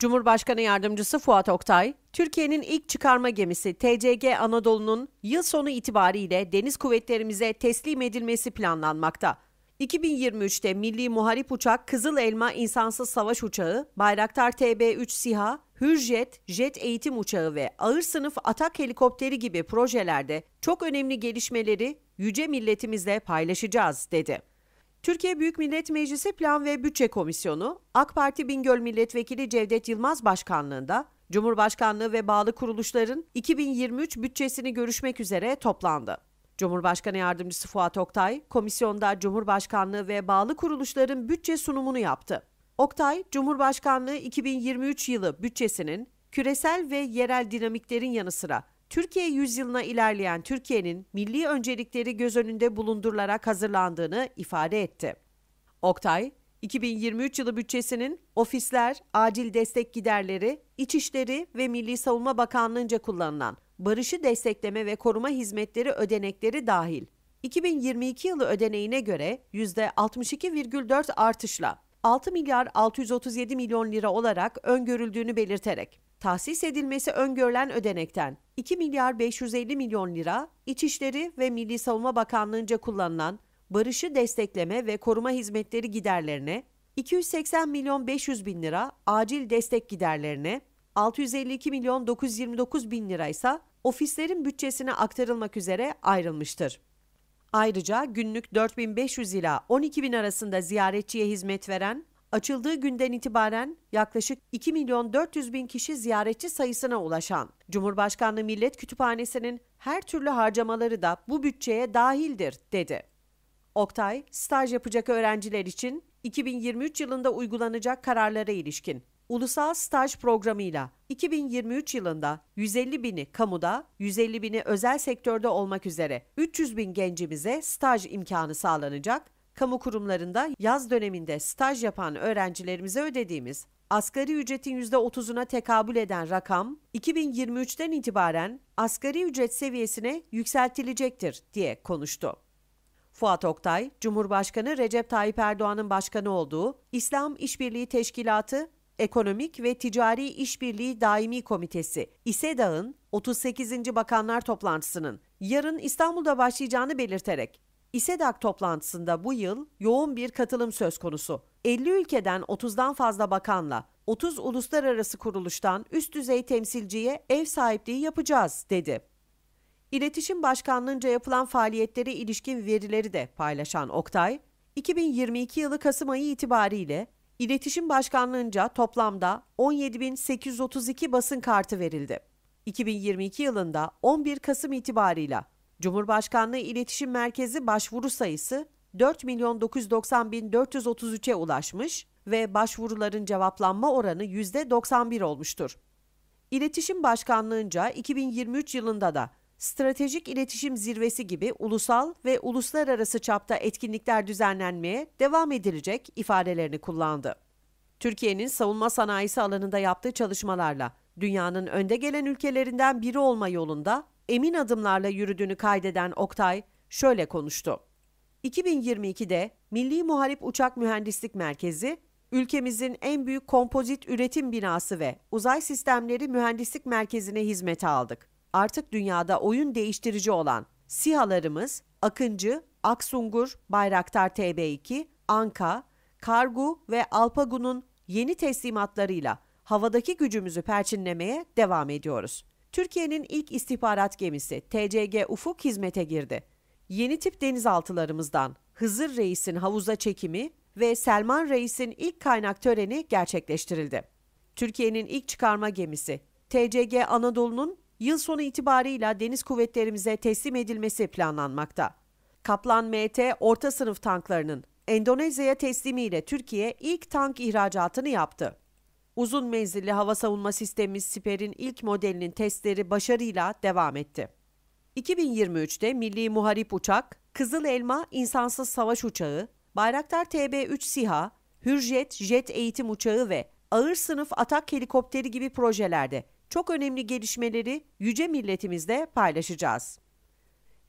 Cumhurbaşkanı Yardımcısı Fuat Oktay, Türkiye'nin ilk çıkarma gemisi TCG Anadolu'nun yıl sonu itibariyle deniz kuvvetlerimize teslim edilmesi planlanmakta. 2023'te Milli Muharip Uçak Kızıl Elma insansız savaş uçağı, Bayraktar TB3 SİHA, Hürjet, jet eğitim uçağı ve ağır sınıf atak helikopteri gibi projelerde çok önemli gelişmeleri yüce milletimizle paylaşacağız dedi. Türkiye Büyük Millet Meclisi Plan ve Bütçe Komisyonu, AK Parti Bingöl Milletvekili Cevdet Yılmaz Başkanlığında Cumhurbaşkanlığı ve bağlı kuruluşların 2023 bütçesini görüşmek üzere toplandı. Cumhurbaşkanı Yardımcısı Fuat Oktay, komisyonda Cumhurbaşkanlığı ve bağlı kuruluşların bütçe sunumunu yaptı. Oktay, Cumhurbaşkanlığı 2023 yılı bütçesinin küresel ve yerel dinamiklerin yanı sıra Türkiye yüzyılına ilerleyen Türkiye'nin milli öncelikleri göz önünde bulundurularak hazırlandığını ifade etti. Oktay, 2023 yılı bütçesinin ofisler, acil destek giderleri, İçişleri ve Milli Savunma Bakanlığı'nca kullanılan barışı destekleme ve koruma hizmetleri ödenekleri dahil 2022 yılı ödeneğine göre %62,4 artışla 6 milyar 637 milyon lira olarak öngörüldüğünü belirterek tahsis edilmesi öngörülen ödenekten 2 milyar 550 milyon lira İçişleri ve Milli Savunma Bakanlığı'nca kullanılan barışı destekleme ve koruma hizmetleri giderlerine, 280 milyon 500 bin lira acil destek giderlerine, 652 milyon 929 bin lira ise ofislerin bütçesine aktarılmak üzere ayrılmıştır. Ayrıca günlük 4500 ila 12.000 arasında ziyaretçiye hizmet veren Açıldığı günden itibaren yaklaşık 2 milyon 400 bin kişi ziyaretçi sayısına ulaşan Cumhurbaşkanlığı Millet Kütüphanesi'nin her türlü harcamaları da bu bütçeye dahildir dedi. Oktay, staj yapacak öğrenciler için 2023 yılında uygulanacak kararlara ilişkin ulusal staj programıyla 2023 yılında 150 bini kamuda, 150 bini özel sektörde olmak üzere 300 bin gencimize staj imkanı sağlanacak kamu kurumlarında yaz döneminde staj yapan öğrencilerimize ödediğimiz asgari ücretin %30'una tekabül eden rakam 2023'ten itibaren asgari ücret seviyesine yükseltilecektir diye konuştu. Fuat Oktay, Cumhurbaşkanı Recep Tayyip Erdoğan'ın başkanı olduğu İslam İşbirliği Teşkilatı Ekonomik ve Ticari İşbirliği Daimi Komitesi İSEDA'nın 38. Bakanlar Toplantısının yarın İstanbul'da başlayacağını belirterek İSEDAK toplantısında bu yıl yoğun bir katılım söz konusu. 50 ülkeden 30'dan fazla bakanla 30 uluslararası kuruluştan üst düzey temsilciye ev sahipliği yapacağız dedi. İletişim Başkanlığınca yapılan faaliyetlere ilişkin verileri de paylaşan Oktay, 2022 yılı Kasım ayı itibariyle İletişim Başkanlığınca toplamda 17.832 basın kartı verildi. 2022 yılında 11 Kasım itibariyle. Cumhurbaşkanlığı İletişim Merkezi başvuru sayısı 4 milyon 990 bin 433'e ulaşmış ve başvuruların cevaplanma oranı %91 olmuştur. İletişim Başkanlığınca 2023 yılında da Stratejik İletişim Zirvesi gibi ulusal ve uluslararası çapta etkinlikler düzenlenmeye devam edilecek ifadelerini kullandı. Türkiye'nin savunma sanayisi alanında yaptığı çalışmalarla dünyanın önde gelen ülkelerinden biri olma yolunda emin adımlarla yürüdüğünü kaydeden Oktay şöyle konuştu. 2022'de Milli Muharip Uçak Mühendislik Merkezi, ülkemizin en büyük kompozit üretim binası ve uzay sistemleri mühendislik merkezine hizmete aldık. Artık dünyada oyun değiştirici olan SİHA'larımız Akıncı, Aksungur, Bayraktar TB2, Anka, Kargu ve Alpagu'nun yeni teslimatlarıyla havadaki gücümüzü perçinlemeye devam ediyoruz. Türkiye'nin ilk istihbarat gemisi TCG Ufuk hizmete girdi. Yeni tip denizaltılarımızdan Hızır Reis'in havuza çekimi ve Selman Reis'in ilk kaynak töreni gerçekleştirildi. Türkiye'nin ilk çıkarma gemisi TCG Anadolu'nun yıl sonu itibarıyla deniz kuvvetlerimize teslim edilmesi planlanmakta. Kaplan MT orta sınıf tanklarının Endonezya'ya teslimiyle Türkiye ilk tank ihracatını yaptı. Uzun menzilli hava savunma sistemi Siper'in ilk modelinin testleri başarıyla devam etti. 2023'te Milli Muharip Uçak, Kızıl Elma insansız savaş uçağı, Bayraktar TB3 SİHA, Hürjet jet eğitim uçağı ve ağır sınıf atak helikopteri gibi projelerde çok önemli gelişmeleri yüce milletimizle paylaşacağız.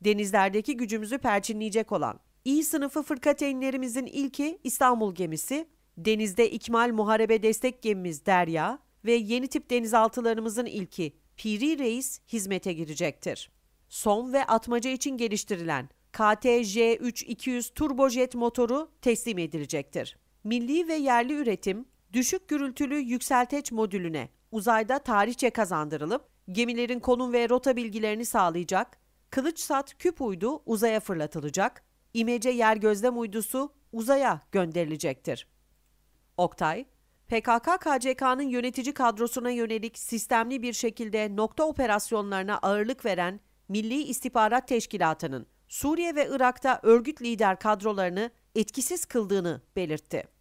Denizlerdeki gücümüzü perçinleyecek olan İ sınıfı fırkateynlerimizin ilki İstanbul gemisi Denizde ikmal muharebe destek gemimiz Derya ve yeni tip denizaltılarımızın ilki Piri Reis hizmete girecektir. Son ve atmaca için geliştirilen KTJ-3200 turbojet motoru teslim edilecektir. Milli ve yerli üretim, düşük gürültülü yükselteç modülüne uzayda tarihçe kazandırılıp gemilerin konum ve rota bilgilerini sağlayacak, Kılıçsat küp uydu uzaya fırlatılacak, İmece yer gözlem uydusu uzaya gönderilecektir. Oktay, PKK-KCK'nın yönetici kadrosuna yönelik sistemli bir şekilde nokta operasyonlarına ağırlık veren Milli İstihbarat Teşkilatı'nın Suriye ve Irak'ta örgüt lider kadrolarını etkisiz kıldığını belirtti.